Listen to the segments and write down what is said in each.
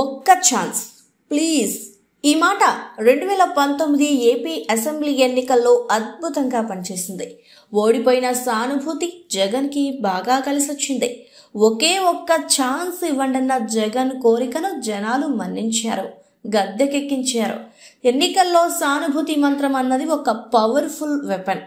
ఒక్క chance please ఈ మాట రెండు వేల పంతొమ్మిది ఏపీ అసెంబ్లీ ఎన్నికల్లో అద్భుతంగా పనిచేసింది ఓడిపోయిన సానుభూతి జగన్కి బాగా కలిసొచ్చింది ఒకే ఒక్క ఛాన్స్ ఇవ్వండన్న జగన్ కోరికను జనాలు మన్నించారు గద్దెకెక్కించారు ఎన్నికల్లో సానుభూతి మంత్రం అన్నది ఒక పవర్ఫుల్ వెపన్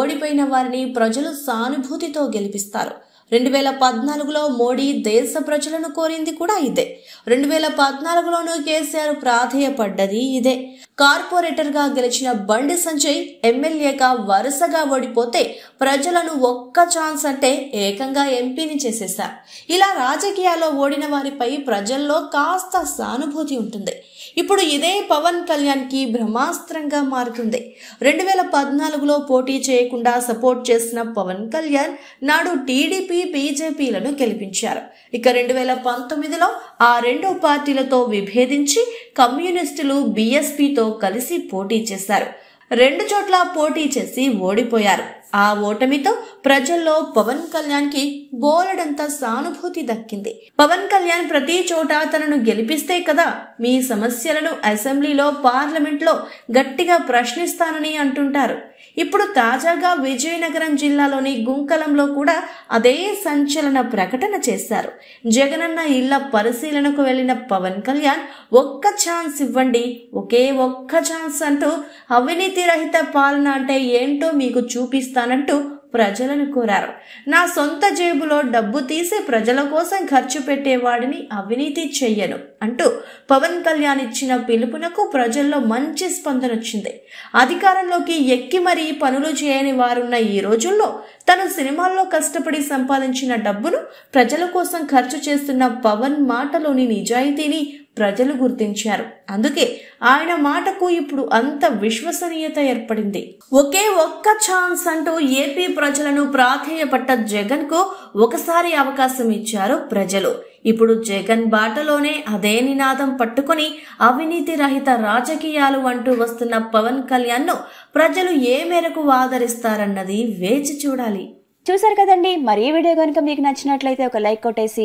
ఓడిపోయిన వారిని ప్రజలు సానుభూతితో గెలిపిస్తారు రెండు వేల పద్నాలుగులో మోడీ దేశ ప్రజలను కోరింది కూడా ఇదే రెండు వేల పద్నాలుగులోనూ కేసీఆర్ ప్రాధేయపడ్డది ఇదే కార్పొరేటర్గా గెలిచిన బండి సంజయ్ ఎమ్మెల్యేగా వరుసగా ఓడిపోతే ప్రజలను ఒక్క ఛాన్స్ అంటే ఏకంగా ఎంపీని చేసేశారు ఇలా రాజకీయాల్లో ఓడిన వారిపై ప్రజల్లో కాస్త సానుభూతి ఉంటుంది ఇప్పుడు ఇదే పవన్ కళ్యాణ్కి బ్రహ్మాస్త్రంగా మారుతుంది రెండు వేల పద్నాలుగులో పోటీ చేయకుండా సపోర్ట్ చేసిన పవన్ కళ్యాణ్ నాడు టీడీపీ బీజేపీలను గెలిపించారు ఇక రెండు వేల పంతొమ్మిదిలో ఆ రెండు పార్టీలతో విభేదించి కమ్యూనిస్టులు బీఎస్పీతో కలిసి పోటీ చేశారు రెండు చోట్ల పోటీ చేసి ఓడిపోయారు ఆ ఓటమితో ప్రజల్లో పవన్ కళ్యాణ్ కి బోలెడంత సానుభూతి దక్కింది పవన్ కళ్యాణ్ ప్రతి చోట తనను గెలిపిస్తే కదా మీ సమస్యలను అసెంబ్లీలో పార్లమెంట్లో గట్టిగా ప్రశ్నిస్తానని అంటుంటారు ఇప్పుడు తాజాగా విజయనగరం జిల్లాలోని గుంకలంలో కూడా అదే సంచలన ప్రకటన చేశారు జగనన్న ఇళ్ల పరిశీలనకు వెళ్లిన పవన్ కళ్యాణ్ ఒక్క ఛాన్స్ ఇవ్వండి ఒకే ఒక్క ఛాన్స్ అంటూ అవినీతి రహిత పాలన అంటే ఏంటో మీకు చూపిస్తానంటూ ప్రజలను కోరారు నా సొంత జేబులో డబ్బు తీసి ప్రజల కోసం ఖర్చు పెట్టేవాడిని అవినీతి చెయ్యను అంటూ పవన్ కళ్యాణ్ ఇచ్చిన పిలుపునకు ప్రజల్లో మంచి స్పందన వచ్చింది అధికారంలోకి ఎక్కి మరీ పనులు చేయని వారున్న ఈ రోజుల్లో తను సినిమాల్లో కష్టపడి సంపాదించిన డబ్బును ప్రజల కోసం ఖర్చు చేస్తున్న పవన్ మాటలోని నిజాయితీని ప్రజలు గుర్తించారు అందుకే ఆయన మాటకు ఇప్పుడు అంత విశ్వసనీయత ఏర్పడింది ఒకే ఒక్క ఛాన్స్ అంటూ ఏపీ ప్రజలను ప్రాధేయపట్ట జగన్ కు ఒకసారి అవకాశం ఇచ్చారు ప్రజలు ఇప్పుడు జగన్ బాటలోనే అదే నినాదం పట్టుకుని అవినీతి రహిత రాజకీయాలు అంటూ వస్తున్న పవన్ కళ్యాణ్ ను ప్రజలు ఏ మేరకు ఆదరిస్తారన్నది వేచి చూడాలి చూసారు కదండి మరీ వీడియో కనుక మీకు నచ్చినట్లయితే ఒక లైక్ కొట్టేసి